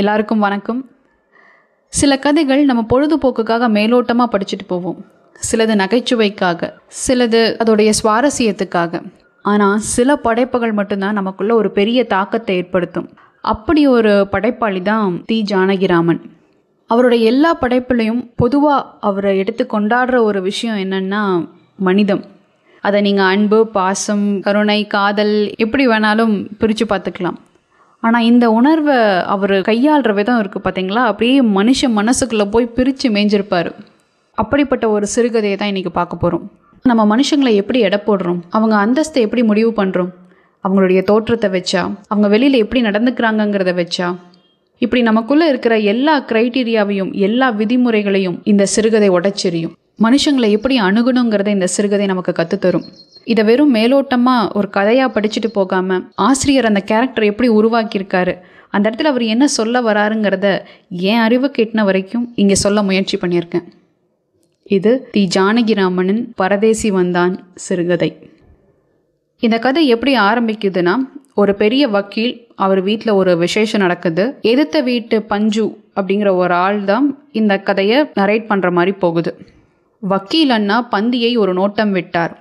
எல்லாருக்கும் வணக்கம் சில கதைகள் நம்ம பொழுதுபோக்குக்காக மேலோட்டமாக படிச்சுட்டு போவோம் சிலது நகைச்சுவைக்காக சிலது அதோடைய சுவாரஸ்யத்துக்காக ஆனால் சில படைப்புகள் மட்டும்தான் நமக்குள்ள ஒரு பெரிய தாக்கத்தை ஏற்படுத்தும் அப்படி ஒரு படைப்பாளி தான் தி ஜானகிராமன் அவருடைய எல்லா படைப்புலையும் பொதுவாக அவரை எடுத்து கொண்டாடுற ஒரு விஷயம் என்னென்னா மனிதம் அதை நீங்கள் அன்பு பாசம் கருணை காதல் எப்படி வேணாலும் பிரித்து பார்த்துக்கலாம் ஆனால் இந்த உணர்வை அவர் கையாளுற விதம் இருக்குது பார்த்தீங்களா அப்படியே மனுஷ மனசுக்குள்ளே போய் பிரித்து மேய்ஞ்சிருப்பார் அப்படிப்பட்ட ஒரு சிறுகதையை தான் இன்றைக்கி பார்க்க போகிறோம் நம்ம மனுஷங்களை எப்படி எடை போடுறோம் அவங்க அந்தஸ்தை எப்படி முடிவு பண்ணுறோம் அவங்களுடைய தோற்றத்தை வச்சா அவங்க வெளியில் எப்படி நடந்துக்கிறாங்கங்கிறத வச்சா இப்படி நமக்குள்ளே இருக்கிற எல்லா க்ரைட்டீரியாவையும் எல்லா விதிமுறைகளையும் இந்த சிறுகதை உடச்சிரியும் மனுஷங்களை எப்படி அணுகணுங்கிறத இந்த சிறுகதை நமக்கு கற்றுத்தரும் இதை வெறும் மேலோட்டமாக ஒரு கதையாக படிச்சுட்டு போகாமல் ஆசிரியர் அந்த கேரக்டர் எப்படி உருவாக்கியிருக்காரு அந்த இடத்துல அவர் என்ன சொல்ல வராருங்கிறத என் அறிவு கேட்டின வரைக்கும் இங்கே சொல்ல முயற்சி பண்ணியிருக்கேன் இது தி ஜானகிராமனின் பரதேசி வந்தான் சிறுகதை இந்த கதை எப்படி ஆரம்பிக்குதுன்னா ஒரு பெரிய வக்கீல் அவர் வீட்டில் ஒரு விசேஷம் நடக்குது எதிர்த்த வீட்டு பஞ்சு அப்படிங்கிற ஒரு ஆள் தான் இந்த கதையை நரேட் பண்ணுற மாதிரி போகுது வக்கீல் அண்ணா பந்தியை ஒரு நோட்டம் விட்டார்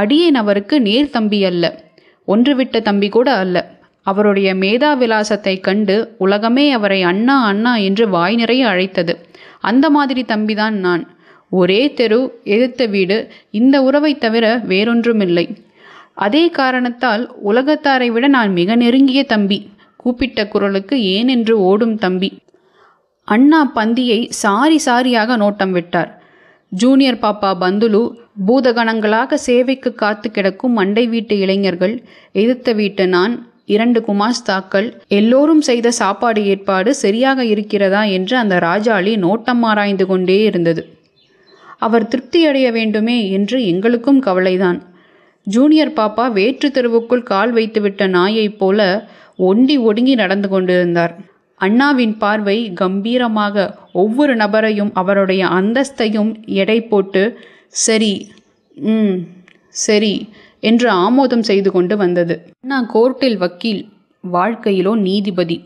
அடியேன் அவருக்கு நேர் தம்பி அல்ல ஒன்று விட்ட தம்பி கூட அல்ல அவருடைய மேதா விலாசத்தை கண்டு உலகமே அவரை அண்ணா அண்ணா என்று வாய் நிறைய அழைத்தது அந்த மாதிரி தம்பிதான் நான் ஒரே தெரு எதிர்த்த வீடு இந்த உறவை தவிர வேறொன்றுமில்லை அதே காரணத்தால் உலகத்தாரை விட நான் மிக நெருங்கிய தம்பி கூப்பிட்ட குரலுக்கு ஏனென்று ஓடும் தம்பி அண்ணா பந்தியை சாரி சாரியாக நோட்டம் விட்டார் ஜூனியர் பாப்பா பந்துலு பூதகணங்களாக சேவைக்கு காத்து கிடக்கும் மண்டை வீட்டு இளைஞர்கள் எதிர்த்த வீட்டு நான் இரண்டு குமாஸ்தாக்கள் எல்லோரும் செய்த சாப்பாடு ஏற்பாடு சரியாக இருக்கிறதா என்று அந்த ராஜாளி நோட்டம் ஆராய்ந்து கொண்டே இருந்தது அவர் திருப்தியடைய வேண்டுமே என்று எங்களுக்கும் கவலைதான் ஜூனியர் பாப்பா வேற்று தெருவுக்குள் கால் வைத்துவிட்ட நாயைப் போல ஒண்டி ஒடுங்கி நடந்து கொண்டிருந்தார் அண்ணாவின் பார்வை கம்பீரமாக ஒவ்வொரு நபரையும் அவருடைய அந்தஸ்தையும் எடை போட்டு சரி ம் சரி என்று ஆமோதம் செய்து கொண்டு வந்தது அண்ணா கோர்ட்டில் வக்கீல் வாழ்க்கையிலோ நீதிபதி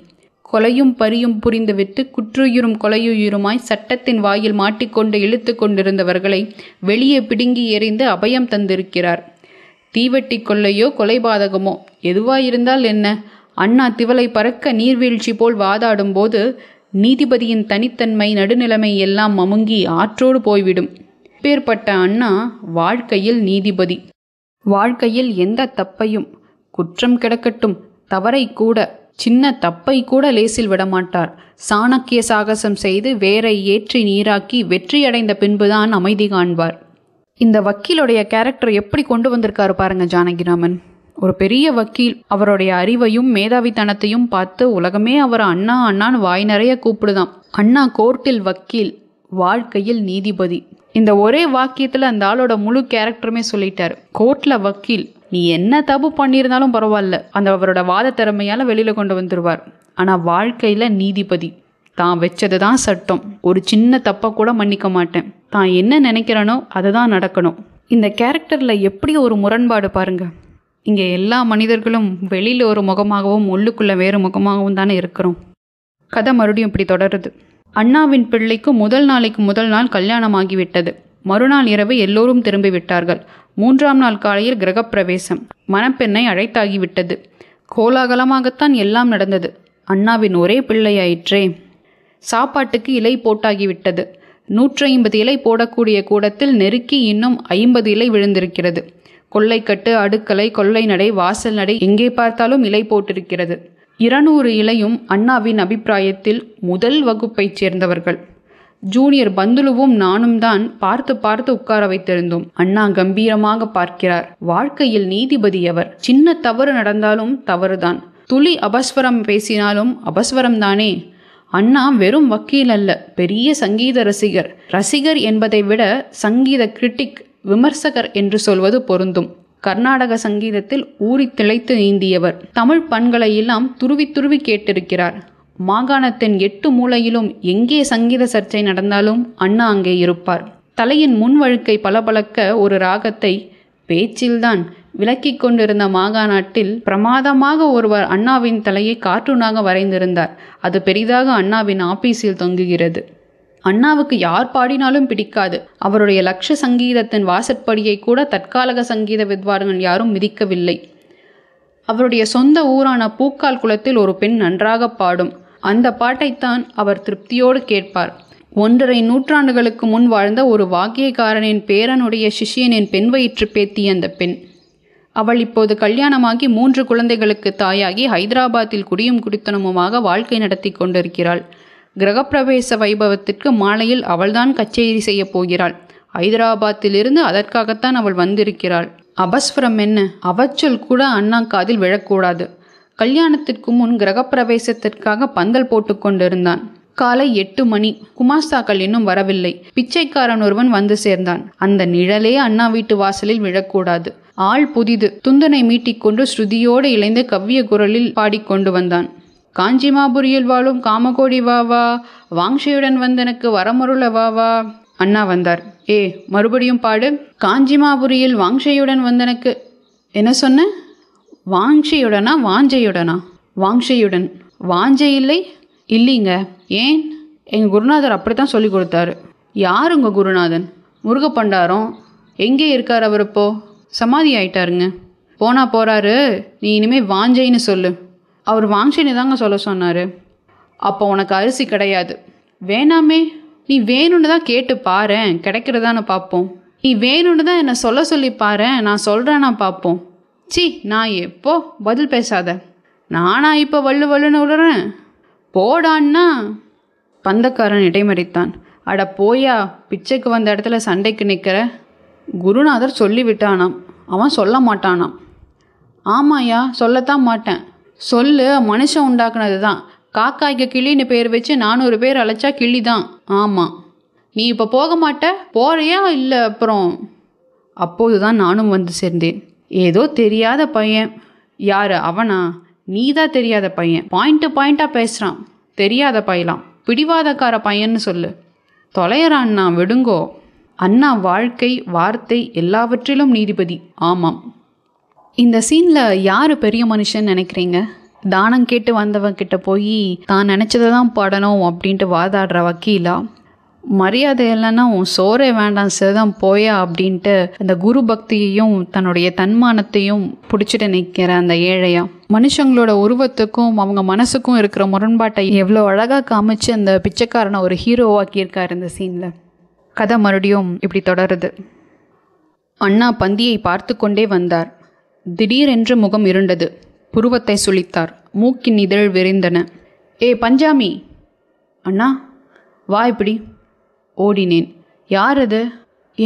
கொலையும் பரியும் புரிந்துவிட்டு குற்றுயிரும் கொலையுயிருமாய் சட்டத்தின் வாயில் மாட்டிக்கொண்டு இழுத்து கொண்டிருந்தவர்களை வெளியே பிடுங்கி எறிந்து அபயம் தந்திருக்கிறார் தீவெட்டி கொள்ளையோ கொலைபாதகமோ எதுவாயிருந்தால் என்ன அண்ணா திவலை பறக்க நீர்வீழ்ச்சி போல் வாதாடும்போது நீதிபதியின் தனித்தன்மை நடுநிலைமை எல்லாம் மமுங்கி ஆற்றோடு போய்விடும் பேர்பட்ட அண்ணா வாழ்க்கையில் நீதிபதி வாழ்க்கையில் எந்த தப்பையும் குற்றம் கிடக்கட்டும் தவறை கூட சின்ன தப்பை கூட லேசில் விடமாட்டார் சாணக்கிய சாகசம் செய்து வேரை ஏற்றி நீராக்கி வெற்றியடைந்த பின்புதான் அமைதி காண்பார் இந்த வக்கீலுடைய கேரக்டர் எப்படி கொண்டு வந்திருக்காரு பாருங்க ஜானகிராமன் ஒரு பெரிய வக்கீல் அவருடைய அறிவையும் மேதாவித்தனத்தையும் பார்த்து உலகமே அவர் அண்ணா அண்ணான்னு வாய் நிறைய கூப்பிடுதான் அண்ணா கோர்ட்டில் வக்கீல் வாழ்க்கையில் நீதிபதி இந்த ஒரே வாக்கியத்தில் அந்த ஆளோட முழு கேரக்டருமே சொல்லிட்டார் கோர்ட்டில் வக்கீல் நீ என்ன தப்பு பண்ணியிருந்தாலும் பரவாயில்ல அந்த அவரோட வாத திறமையால் வெளியில் கொண்டு வந்துடுவார் ஆனால் வாழ்க்கையில் நீதிபதி தான் வச்சது தான் சட்டம் ஒரு சின்ன தப்பை கூட மன்னிக்க மாட்டேன் தான் என்ன நினைக்கிறனோ அதுதான் நடக்கணும் இந்த கேரக்டரில் எப்படி ஒரு முரண்பாடு பாருங்கள் இங்கே எல்லா மனிதர்களும் வெளியில் ஒரு முகமாகவும் உள்ளுக்குள்ளே வேறு முகமாகவும் தானே இருக்கிறோம் கதை மறுபடியும் இப்படி தொடருது அண்ணாவின் பிள்ளைக்கு முதல் நாளைக்கு முதல் நாள் கல்யாணமாகிவிட்டது மறுநாள் இரவு எல்லோரும் திரும்பிவிட்டார்கள் மூன்றாம் நாள் காலையில் கிரகப்பிரவேசம் மணப்பெண்ணை அழைத்தாகிவிட்டது கோலாகலமாகத்தான் எல்லாம் நடந்தது அண்ணாவின் ஒரே பிள்ளையாயிற்றே சாப்பாட்டுக்கு இலை போட்டாகிவிட்டது நூற்றி ஐம்பது இலை போடக்கூடிய கூடத்தில் நெருக்கி இன்னும் ஐம்பது இலை விழுந்திருக்கிறது கொள்ளைக்கட்டு அடுக்கலை கொள்ளை நடை வாசல் நடை எங்கே பார்த்தாலும் இலை போட்டிருக்கிறது இருநூறு இலையும் அண்ணாவின் அபிப்பிராயத்தில் முதல் வகுப்பைச் சேர்ந்தவர்கள் ஜூனியர் பந்துலுவும் நானும் தான் பார்த்து பார்த்து உட்கார வைத்திருந்தோம் அண்ணா கம்பீரமாக பார்க்கிறார் வாழ்க்கையில் நீதிபதி அவர் சின்ன தவறு நடந்தாலும் தவறுதான் துளி அபஸ்வரம் பேசினாலும் அபஸ்வரம் தானே அண்ணா வெறும் வக்கீல் அல்ல பெரிய சங்கீத ரசிகர் ரசிகர் என்பதை விட சங்கீத கிரிட்டிக் விமர்சகர் என்று சொல்வது பொருந்தும் கர்நாடக சங்கீதத்தில் ஊறி திளைத்து நீந்தியவர் தமிழ் பண்களையெல்லாம் துருவி துருவி கேட்டிருக்கிறார் மாகாணத்தின் எட்டு மூலையிலும் எங்கே சங்கீத சர்ச்சை நடந்தாலும் அண்ணா அங்கே இருப்பார் தலையின் முன்வழுக்கை பளபளக்க ஒரு ராகத்தை பேச்சில்தான் விளக்கிக் கொண்டிருந்த மாகாணாட்டில் பிரமாதமாக ஒருவர் அண்ணாவின் தலையை கார்ட்டூனாக வரைந்திருந்தார் அது பெரிதாக அண்ணாவின் ஆபீஸில் தொங்குகிறது அண்ணாவுக்கு யார் பாடினாலும் பிடிக்காது அவருடைய லட்ச சங்கீதத்தின் வாசற்படியை கூட தற்காலக சங்கீத வித்வார்கள் யாரும் மிதிக்கவில்லை அவருடைய சொந்த ஊரான பூக்கால் குளத்தில் ஒரு பெண் நன்றாக பாடும் அந்த பாட்டைத்தான் அவர் திருப்தியோடு கேட்பார் ஒன்றரை நூற்றாண்டுகளுக்கு முன் வாழ்ந்த ஒரு வாக்கியக்காரனின் பேரனுடைய சிஷியனின் பெண் வயிற்று பேத்தி அந்த பெண் அவள் இப்போது கல்யாணமாகி மூன்று குழந்தைகளுக்கு தாயாகி ஹைதராபாத்தில் குடியும் குடித்தனமுமாக வாழ்க்கை நடத்தி கொண்டிருக்கிறாள் கிரகப்பிரவேச வைபவத்திற்கு மாலையில் அவள்தான் கச்சேரி செய்யப் போகிறாள் ஐதராபாத்திலிருந்து அதற்காகத்தான் அவள் வந்திருக்கிறாள் அபஸ்வரம் என்ன அவச்சொல் கூட அண்ணா காதில் விழக்கூடாது கல்யாணத்திற்கு முன் கிரகப்பிரவேசத்திற்காக பந்தல் போட்டு கொண்டிருந்தான் காலை எட்டு மணி குமாஸ்தாக்கள் இன்னும் வரவில்லை பிச்சைக்காரன் ஒருவன் வந்து சேர்ந்தான் அந்த நிழலே அண்ணா வீட்டு வாசலில் விழக்கூடாது ஆள் புதிது துந்தனை மீட்டிக்கொண்டு ஸ்ருதியோடு இளைந்து கவ்விய குரலில் பாடிக்கொண்டு வந்தான் காஞ்சிமாபுரியில் வாழும் காமகோடி வாவா வாங்ஷியுடன் வந்தனுக்கு வரமருள வாவா அண்ணா வந்தார் ஏ மறுபடியும் பாடு காஞ்சிமாபுரியில் வாங்ஷையுடன் வந்தனுக்கு என்ன சொன்ன வாங்ஷியுடனா வாஞ்சையுடனா வாங்ஷையுடன் வாஞ்சை இல்லை இல்லைங்க ஏன் எங்கள் குருநாதர் அப்படித்தான் சொல்லி கொடுத்தாரு யார் உங்கள் குருநாதன் முருக பண்டாரம் எங்கே இருக்கார் அவர் இப்போ சமாதி ஆயிட்டாருங்க போனா போறாரு நீ இனிமே வாஞ்சைன்னு சொல்லு அவர் வாங்ஷினி தாங்க சொல்ல சொன்னார் அப்போ உனக்கு அரிசி கிடையாது வேணாமே நீ வேணும்னு தான் கேட்டு பாரு கிடைக்கிறதான்னு பார்ப்போம் நீ வேணும்னு தான் என்னை சொல்ல சொல்லி பாரு நான் சொல்கிறேன்னா பார்ப்போம் சி நான் எப்போ பதில் பேசாத நானா இப்போ வள்ளு வள்ளுன்னு விடுறேன் போடான்னா பந்தக்காரன் இடைமறித்தான் அட போயா பிச்சைக்கு வந்த இடத்துல சண்டைக்கு நிற்கிற குருநாதர் சொல்லிவிட்டானாம் அவன் சொல்ல மாட்டானாம் ஆமாயா சொல்லத்தான் மாட்டேன் சொல்லு மனுஷன் உண்டாக்குனது தான் காக்காய்க்கு கிளின்னு பேர் வச்சு நானூறு பேர் அழைச்சா கிளி தான் ஆமாம் நீ இப்போ போக மாட்ட போறியா இல்லை அப்புறம் அப்போது தான் நானும் வந்து சேர்ந்தேன் ஏதோ தெரியாத பையன் யார் அவனா நீ தான் தெரியாத பையன் பாயிண்ட்டு பாயிண்ட்டாக பேசுகிறான் தெரியாத பையலாம் பிடிவாதக்கார பையன்னு சொல்லு அண்ணா விடுங்கோ அண்ணா வாழ்க்கை வார்த்தை எல்லாவற்றிலும் நீதிபதி ஆமாம் இந்த சீனில் யார் பெரிய மனுஷன் நினைக்கிறீங்க தானம் கேட்டு வந்தவன் கிட்ட போய் தான் நினச்சதை தான் பாடணும் அப்படின்ட்டு வாதாடுற வக்கீலா மரியாதை இல்லைன்னா உன் சோறே வேண்டாம் சேதம் போயா அப்படின்ட்டு அந்த குரு பக்தியையும் தன்னுடைய தன்மானத்தையும் பிடிச்சிட்டு நிற்கிற அந்த ஏழையா மனுஷங்களோட உருவத்துக்கும் அவங்க மனசுக்கும் இருக்கிற முரண்பாட்டை எவ்வளோ அழகாக காமிச்சு அந்த பிச்சைக்காரனை ஒரு ஹீரோவாக்கியிருக்கார் இந்த சீனில் கதை மறுபடியும் இப்படி தொடருது அண்ணா பந்தியை பார்த்து கொண்டே வந்தார் திடீரென்று முகம் இருண்டது புருவத்தை சுழித்தார் மூக்கின் இதழ் விரைந்தன ஏ பஞ்சாமி அண்ணா வா இப்படி ஓடினேன் யார் அது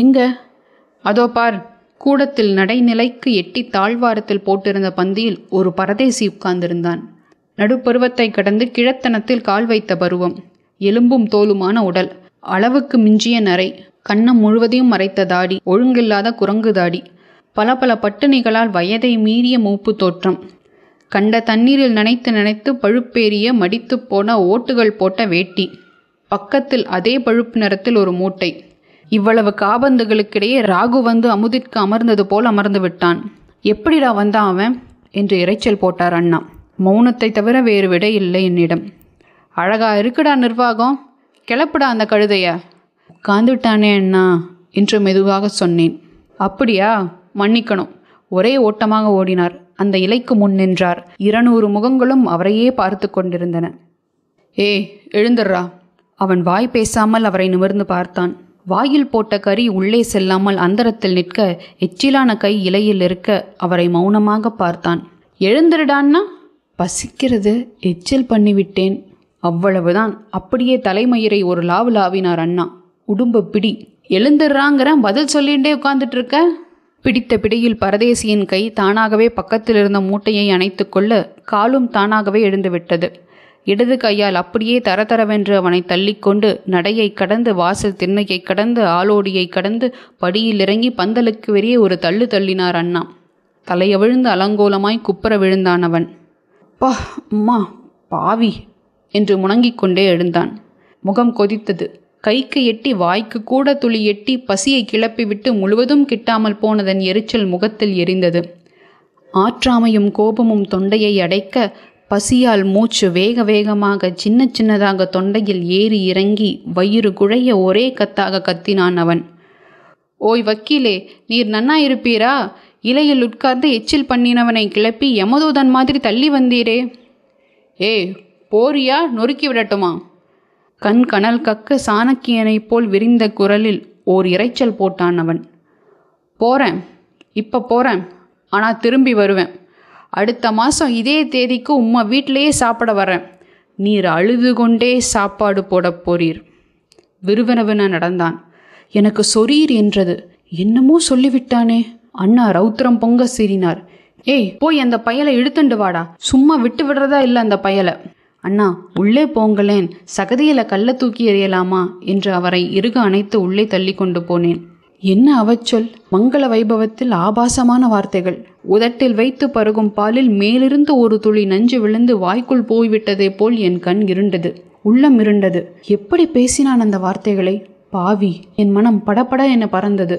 எங்க அதோ பார் கூடத்தில் நடைநிலைக்கு எட்டி தாழ்வாரத்தில் போட்டிருந்த பந்தியில் ஒரு பரதேசி உட்கார்ந்திருந்தான் நடுப்பருவத்தை கடந்து கிழத்தனத்தில் கால் வைத்த பருவம் எலும்பும் தோலுமான உடல் அளவுக்கு மிஞ்சிய நரை கண்ணம் முழுவதையும் மறைத்த தாடி ஒழுங்கில்லாத குரங்கு தாடி பல பல பட்டினிகளால் வயதை மீறிய மூப்பு தோற்றம் கண்ட தண்ணீரில் நனைத்து நனைத்து பழுப்பேறிய மடித்து போன ஓட்டுகள் போட்ட வேட்டி பக்கத்தில் அதே பழுப்பு நிறத்தில் ஒரு மூட்டை இவ்வளவு காபந்துகளுக்கிடையே ராகு வந்து அமுதிற்கு அமர்ந்தது போல் அமர்ந்து விட்டான் எப்படிடா வந்தான் அவன் என்று இறைச்சல் போட்டார் அண்ணா மௌனத்தை தவிர வேறு விட இல்லை என்னிடம் அழகா இருக்குடா நிர்வாகம் கிளப்புடா அந்த கழுதைய உட்காந்துட்டானே அண்ணா என்று மெதுவாக சொன்னேன் அப்படியா மன்னிக்கணும் ஒரே ஓட்டமாக ஓடினார் அந்த இலைக்கு முன் நின்றார் இருநூறு முகங்களும் அவரையே பார்த்து கொண்டிருந்தன ஏ எழுந்துடுறா அவன் வாய் பேசாமல் அவரை நிமிர்ந்து பார்த்தான் வாயில் போட்ட கறி உள்ளே செல்லாமல் அந்தரத்தில் நிற்க எச்சிலான கை இலையில் இருக்க அவரை மௌனமாக பார்த்தான் எழுந்துருடான்னா பசிக்கிறது எச்சில் பண்ணிவிட்டேன் அவ்வளவுதான் அப்படியே தலைமயிரை ஒரு லாவு லாவினார் அண்ணா உடும்ப பிடி எழுந்துடுறாங்கிற பதில் சொல்லிகிட்டே உட்காந்துட்டு இருக்க பிடித்த பிடியில் பரதேசியின் கை தானாகவே பக்கத்தில் இருந்த மூட்டையை அணைத்துக்கொள்ள காலும் தானாகவே எழுந்துவிட்டது இடது கையால் அப்படியே தரதரவென்று அவனை தள்ளிக்கொண்டு நடையை கடந்து வாசல் திண்ணையை கடந்து ஆளோடியை கடந்து படியில் இறங்கி பந்தலுக்கு வெறியே ஒரு தள்ளு தள்ளினார் அண்ணா தலையவிழுந்து அலங்கோலமாய் குப்புற விழுந்தான் அவன் பா அம்மா பாவி என்று முணங்கிக் கொண்டே எழுந்தான் முகம் கொதித்தது கைக்கு எட்டி வாய்க்கு கூட துளி எட்டி பசியை கிளப்பிவிட்டு முழுவதும் கிட்டாமல் போனதன் எரிச்சல் முகத்தில் எரிந்தது ஆற்றாமையும் கோபமும் தொண்டையை அடைக்க பசியால் மூச்சு வேக வேகமாக சின்ன சின்னதாக தொண்டையில் ஏறி இறங்கி வயிறு குழைய ஒரே கத்தாக கத்தினான் அவன் ஓய் வக்கீலே நீர் நன்னா இருப்பீரா இலையில் உட்கார்ந்து எச்சில் பண்ணினவனை கிளப்பி யமதூதன் மாதிரி தள்ளி வந்தீரே ஏ போரியா நொறுக்கி விடட்டுமா கண் கனல் கக்க சாணக்கியனைப் போல் விரிந்த குரலில் ஓர் இறைச்சல் போட்டான் அவன் போகிறேன் இப்போ போகிறேன் ஆனால் திரும்பி வருவேன் அடுத்த மாதம் இதே தேதிக்கு உம்மா வீட்டிலேயே சாப்பிட வரேன் நீர் அழுது கொண்டே சாப்பாடு போடப் போறீர் விறுவினவென நடந்தான் எனக்கு சொரீர் என்றது என்னமோ சொல்லிவிட்டானே அண்ணா ரௌத்திரம் பொங்க சீறினார் ஏய் போய் அந்த பயலை இழுத்துண்டு வாடா சும்மா விட்டு விடுறதா இல்லை அந்த பயலை அண்ணா உள்ளே போங்களேன் சகதியில கள்ள தூக்கி எறியலாமா என்று அவரை இறுக அணைத்து உள்ளே தள்ளி கொண்டு போனேன் என்ன அவச்சொல் மங்கள வைபவத்தில் ஆபாசமான வார்த்தைகள் உதட்டில் வைத்து பருகும் பாலில் மேலிருந்து ஒரு துளி நஞ்சு விழுந்து வாய்க்குள் போய்விட்டதே போல் என் கண் இருண்டது உள்ளம் இருண்டது எப்படி பேசினான் அந்த வார்த்தைகளை பாவி என் மனம் படபட என பறந்தது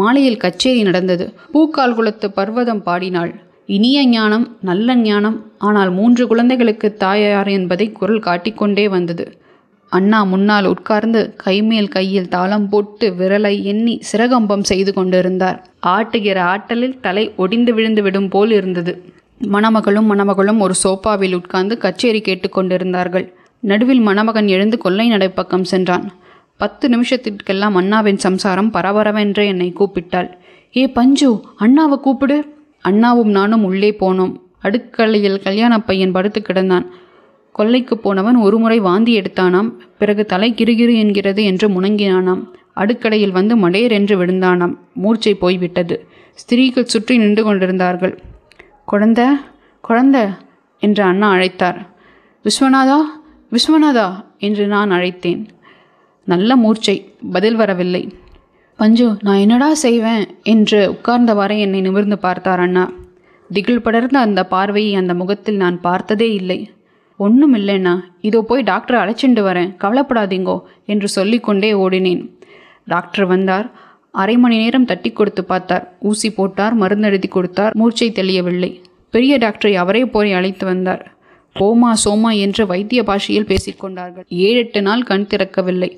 மாலையில் கச்சேரி நடந்தது பூக்கால் குளத்து பர்வதம் பாடினாள் இனிய ஞானம் நல்ல ஞானம் ஆனால் மூன்று குழந்தைகளுக்கு தாயார் என்பதை குரல் காட்டிக்கொண்டே வந்தது அண்ணா முன்னால் உட்கார்ந்து கைமேல் கையில் தாளம் போட்டு விரலை எண்ணி சிறகம்பம் செய்து கொண்டிருந்தார் ஆட்டுகிற ஆட்டலில் தலை ஒடிந்து விழுந்து விடும் போல் இருந்தது மணமகளும் மணமகளும் ஒரு சோபாவில் உட்கார்ந்து கச்சேரி கேட்டுக்கொண்டிருந்தார்கள் நடுவில் மணமகன் எழுந்து கொள்ளை நடைப்பக்கம் சென்றான் பத்து நிமிஷத்திற்கெல்லாம் அண்ணாவின் சம்சாரம் பரபரவென்று என்னை கூப்பிட்டாள் ஏ பஞ்சு அண்ணாவை கூப்பிடு அண்ணாவும் நானும் உள்ளே போனோம் அடுக்கலையில் கல்யாண பையன் படுத்து கிடந்தான் கொல்லைக்கு போனவன் ஒருமுறை வாந்தி எடுத்தானாம் பிறகு தலை கிருகிரு என்கிறது என்று முணங்கினானாம் அடுக்கடையில் வந்து மடேர் என்று விழுந்தானாம் மூர்ச்சை போய்விட்டது ஸ்திரீகள் சுற்றி நின்று கொண்டிருந்தார்கள் குழந்த குழந்த என்று அண்ணா அழைத்தார் விஸ்வநாதா விஸ்வநாதா என்று நான் அழைத்தேன் நல்ல மூர்ச்சை பதில் வரவில்லை பஞ்சு நான் என்னடா செய்வேன் என்று உட்கார்ந்தவாறே என்னை நிமிர்ந்து பார்த்தார் அண்ணா திகில் படர்ந்த அந்த பார்வையை அந்த முகத்தில் நான் பார்த்ததே இல்லை ஒன்றும் இல்லைண்ணா இதோ போய் டாக்டர் அழைச்சிண்டு வரேன் கவலைப்படாதீங்கோ என்று சொல்லிக்கொண்டே ஓடினேன் டாக்டர் வந்தார் அரை மணி நேரம் தட்டி கொடுத்து பார்த்தார் ஊசி போட்டார் மருந்தெழுதி கொடுத்தார் மூர்ச்சை தெளியவில்லை பெரிய டாக்டரை அவரே போய் அழைத்து வந்தார் போமா சோமா என்று வைத்திய பாஷையில் பேசிக்கொண்டார்கள் ஏழெட்டு நாள் கண் திறக்கவில்லை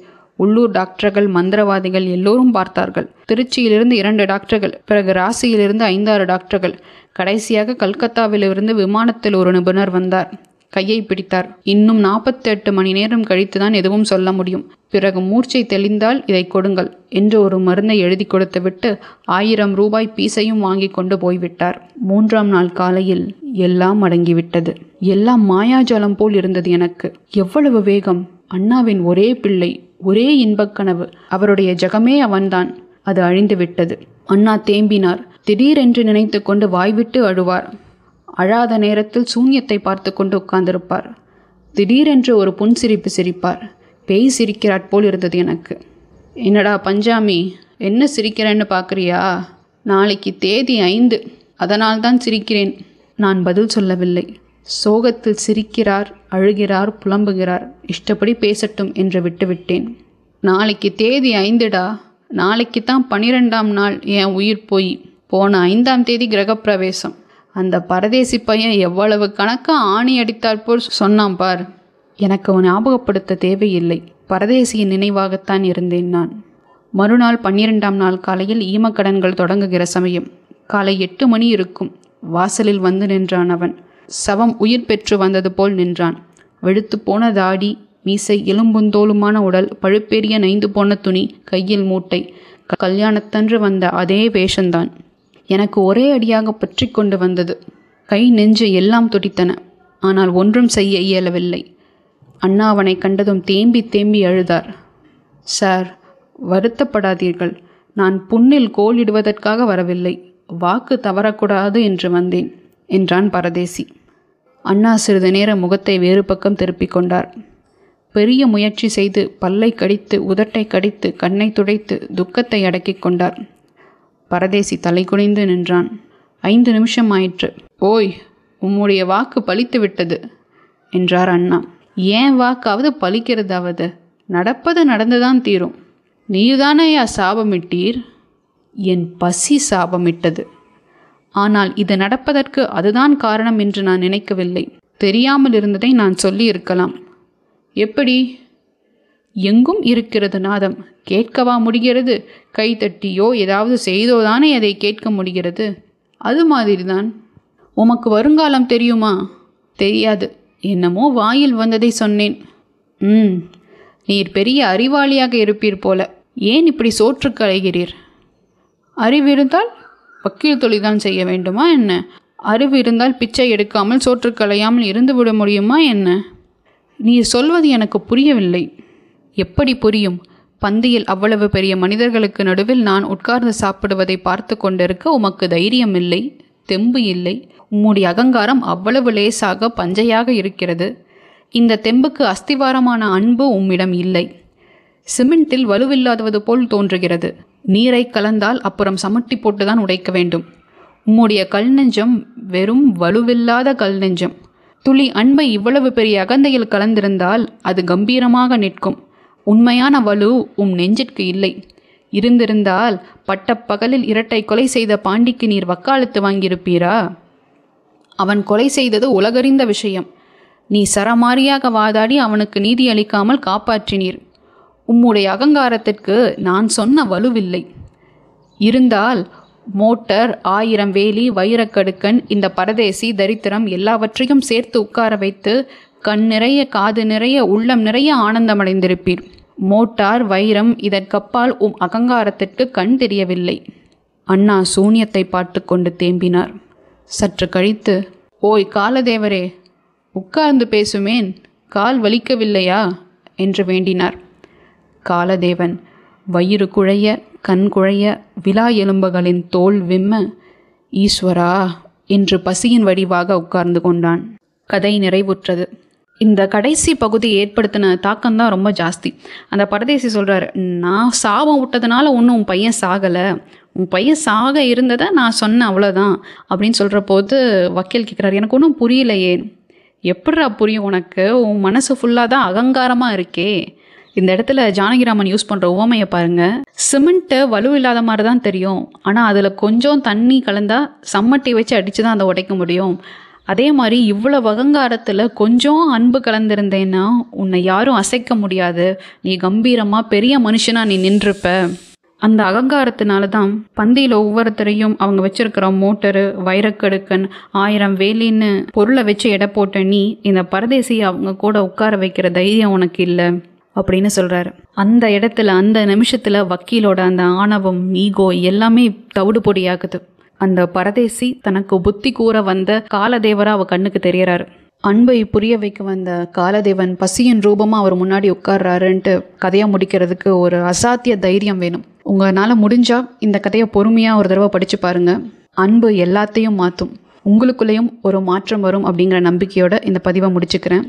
உள்ளூர் டாக்டர்கள் மந்திரவாதிகள் எல்லோரும் பார்த்தார்கள் திருச்சியிலிருந்து இரண்டு டாக்டர்கள் பிறகு ராசியிலிருந்து ஐந்தாறு டாக்டர்கள் கடைசியாக கல்கத்தாவிலிருந்து விமானத்தில் ஒரு நிபுணர் வந்தார் கையை பிடித்தார் இன்னும் நாற்பத்தி எட்டு மணி நேரம் கழித்துதான் எதுவும் சொல்ல முடியும் பிறகு மூர்ச்சை தெளிந்தால் இதை கொடுங்கள் என்று ஒரு மருந்தை எழுதி கொடுத்துவிட்டு ஆயிரம் ரூபாய் பீஸையும் வாங்கி கொண்டு போய்விட்டார் மூன்றாம் நாள் காலையில் எல்லாம் அடங்கிவிட்டது எல்லாம் மாயாஜலம் போல் இருந்தது எனக்கு எவ்வளவு வேகம் அண்ணாவின் ஒரே பிள்ளை ஒரே இன்பக்கனவு அவருடைய ஜகமே அவன்தான் அது அழிந்து விட்டது அண்ணா தேம்பினார் திடீரென்று நினைத்து கொண்டு வாய்விட்டு அழுவார் அழாத நேரத்தில் சூன்யத்தை பார்த்து கொண்டு உட்கார்ந்திருப்பார் திடீரென்று ஒரு புன்சிரிப்பு சிரிப்பார் பேய் சிரிக்கிறாற் போல் இருந்தது எனக்கு என்னடா பஞ்சாமி என்ன சிரிக்கிறேன்னு பார்க்குறியா நாளைக்கு தேதி ஐந்து அதனால்தான் சிரிக்கிறேன் நான் பதில் சொல்லவில்லை சோகத்தில் சிரிக்கிறார் அழுகிறார் புலம்புகிறார் இஷ்டப்படி பேசட்டும் என்று விட்டுவிட்டேன் நாளைக்கு தேதி ஐந்துடா நாளைக்கு தான் பனிரெண்டாம் நாள் என் உயிர் போய் போன ஐந்தாம் தேதி கிரகப்பிரவேசம் அந்த பரதேசி பையன் எவ்வளவு கணக்காக ஆணி அடித்தாற்போல் சொன்னான் பார் எனக்கு ஞாபகப்படுத்த தேவையில்லை பரதேசியின் நினைவாகத்தான் இருந்தேன் நான் மறுநாள் பன்னிரெண்டாம் நாள் காலையில் ஈமக்கடன்கள் தொடங்குகிற சமயம் காலை எட்டு மணி இருக்கும் வாசலில் வந்து நின்றான் அவன் சவம் உயிர் பெற்று வந்தது போல் நின்றான் வெளுத்து போன தாடி மீசை எலும்புந்தோலுமான உடல் பழுப்பெரிய நைந்து போன துணி கையில் மூட்டை கல்யாணத்தன்று வந்த அதே வேஷந்தான் எனக்கு ஒரே அடியாக பற்றி கொண்டு வந்தது கை நெஞ்சு எல்லாம் துடித்தன ஆனால் ஒன்றும் செய்ய இயலவில்லை அண்ணா அவனை கண்டதும் தேம்பி தேம்பி அழுதார் சார் வருத்தப்படாதீர்கள் நான் புண்ணில் கோலிடுவதற்காக வரவில்லை வாக்கு தவறக்கூடாது என்று வந்தேன் என்றான் பரதேசி அண்ணா சிறிது நேர முகத்தை வேறு பக்கம் திருப்பிக் கொண்டார் பெரிய முயற்சி செய்து பல்லை கடித்து உதட்டை கடித்து கண்ணை துடைத்து துக்கத்தை அடக்கிக் கொண்டார் பரதேசி தலை குனிந்து நின்றான் ஐந்து நிமிஷம் ஆயிற்று ஓய் உம்முடைய வாக்கு பழித்து விட்டது என்றார் அண்ணா ஏன் வாக்காவது பழிக்கிறதாவது நடப்பது நடந்துதான் தீரும் நீதானையா சாபமிட்டீர் என் பசி சாபமிட்டது ஆனால் இது நடப்பதற்கு அதுதான் காரணம் என்று நான் நினைக்கவில்லை தெரியாமல் இருந்ததை நான் சொல்லி இருக்கலாம் எப்படி எங்கும் இருக்கிறது நாதம் கேட்கவா முடிகிறது தட்டியோ ஏதாவது செய்தோதானே அதை கேட்க முடிகிறது அது மாதிரிதான் உமக்கு வருங்காலம் தெரியுமா தெரியாது என்னமோ வாயில் வந்ததை சொன்னேன் ம் நீர் பெரிய அறிவாளியாக இருப்பீர் போல ஏன் இப்படி சோற்று கலைகிறீர் அறிவிருந்தால் வக்கீல் தொழில்தான் செய்ய வேண்டுமா என்ன அறிவு இருந்தால் பிச்சை எடுக்காமல் சோற்று களையாமல் இருந்து விட முடியுமா என்ன நீ சொல்வது எனக்கு புரியவில்லை எப்படி புரியும் பந்தியில் அவ்வளவு பெரிய மனிதர்களுக்கு நடுவில் நான் உட்கார்ந்து சாப்பிடுவதை பார்த்து கொண்டிருக்க உமக்கு தைரியம் இல்லை தெம்பு இல்லை உம்முடைய அகங்காரம் அவ்வளவு லேசாக பஞ்சையாக இருக்கிறது இந்த தெம்புக்கு அஸ்திவாரமான அன்பு உம்மிடம் இல்லை சிமெண்டில் வலுவில்லாதவது போல் தோன்றுகிறது நீரை கலந்தால் அப்புறம் சமட்டி போட்டுதான் உடைக்க வேண்டும் உம்முடைய கல் நெஞ்சம் வெறும் வலுவில்லாத கல் நெஞ்சம் துளி அன்பை இவ்வளவு பெரிய அகந்தையில் கலந்திருந்தால் அது கம்பீரமாக நிற்கும் உண்மையான வலு உம் நெஞ்சிற்கு இல்லை இருந்திருந்தால் பட்டப்பகலில் இரட்டை கொலை செய்த பாண்டிக்கு நீர் வக்காலத்து வாங்கியிருப்பீரா அவன் கொலை செய்தது உலகறிந்த விஷயம் நீ சரமாரியாக வாதாடி அவனுக்கு நீதி அளிக்காமல் காப்பாற்றினீர் உம்முடைய அகங்காரத்திற்கு நான் சொன்ன வலுவில்லை இருந்தால் மோட்டர் ஆயிரம் வேலி வைரக்கடுக்கன் இந்த பரதேசி தரித்திரம் எல்லாவற்றையும் சேர்த்து உட்கார வைத்து கண் நிறைய காது நிறைய உள்ளம் நிறைய ஆனந்தமடைந்திருப்பீர் மோட்டார் வைரம் இதற்கப்பால் உம் அகங்காரத்திற்கு கண் தெரியவில்லை அண்ணா சூன்யத்தை பார்த்து கொண்டு தேம்பினார் சற்று கழித்து ஓய் காலதேவரே உட்கார்ந்து பேசுமேன் கால் வலிக்கவில்லையா என்று வேண்டினார் காலதேவன் வயிறு குழைய கண் குழைய விழா எலும்புகளின் தோல் விம்ம ஈஸ்வரா என்று பசியின் வடிவாக உட்கார்ந்து கொண்டான் கதை நிறைவுற்றது இந்த கடைசி பகுதி ஏற்படுத்தின தாக்கம்தான் ரொம்ப ஜாஸ்தி அந்த படதேசி சொல்கிறாரு நான் சாபம் விட்டதுனால ஒன்றும் உன் பையன் சாகலை உன் பையன் சாக இருந்ததை நான் சொன்னேன் அவ்வளோதான் அப்படின்னு சொல்கிற போது வக்கீல் கேட்குறாரு எனக்கு ஒன்றும் புரியலையே எப்படா புரியும் உனக்கு உன் மனசு ஃபுல்லாக தான் அகங்காரமாக இருக்கே இந்த இடத்துல ஜானகிராமன் யூஸ் பண்ணுற உவமையை பாருங்கள் சிமெண்ட்டை வலு இல்லாத மாதிரி தான் தெரியும் ஆனால் அதில் கொஞ்சம் தண்ணி கலந்தால் சம்மட்டி வச்சு அடித்து தான் அதை உடைக்க முடியும் அதே மாதிரி இவ்வளோ வகங்காரத்தில் கொஞ்சம் அன்பு கலந்திருந்தேன்னா உன்னை யாரும் அசைக்க முடியாது நீ கம்பீரமாக பெரிய மனுஷனாக நீ நின்றுப்ப அந்த அகங்காரத்தினால தான் பந்தியில் ஒவ்வொருத்தரையும் அவங்க வச்சிருக்கிற மோட்டரு வைரக்கடுக்கன் ஆயிரம் வேலின்னு பொருளை வச்சு எடை போட்ட நீ இந்த பரதேசியை அவங்க கூட உட்கார வைக்கிற தைரியம் உனக்கு இல்லை அப்படின்னு சொல்கிறாரு அந்த இடத்துல அந்த நிமிஷத்தில் வக்கீலோட அந்த ஆணவம் ஈகோ எல்லாமே தவிடு பொடியாகுது அந்த பரதேசி தனக்கு புத்தி கூற வந்த காலதேவராக அவ கண்ணுக்கு தெரியறாரு அன்பை புரிய வைக்க வந்த காலதேவன் பசியின் ரூபமாக அவர் முன்னாடி உட்கார்றாருன்ட்டு கதையை முடிக்கிறதுக்கு ஒரு அசாத்திய தைரியம் வேணும் உங்களால் முடிஞ்சால் இந்த கதையை பொறுமையாக ஒரு தடவை படித்து பாருங்கள் அன்பு எல்லாத்தையும் மாற்றும் உங்களுக்குள்ளேயும் ஒரு மாற்றம் வரும் அப்படிங்கிற நம்பிக்கையோட இந்த பதிவை முடிச்சுக்கிறேன்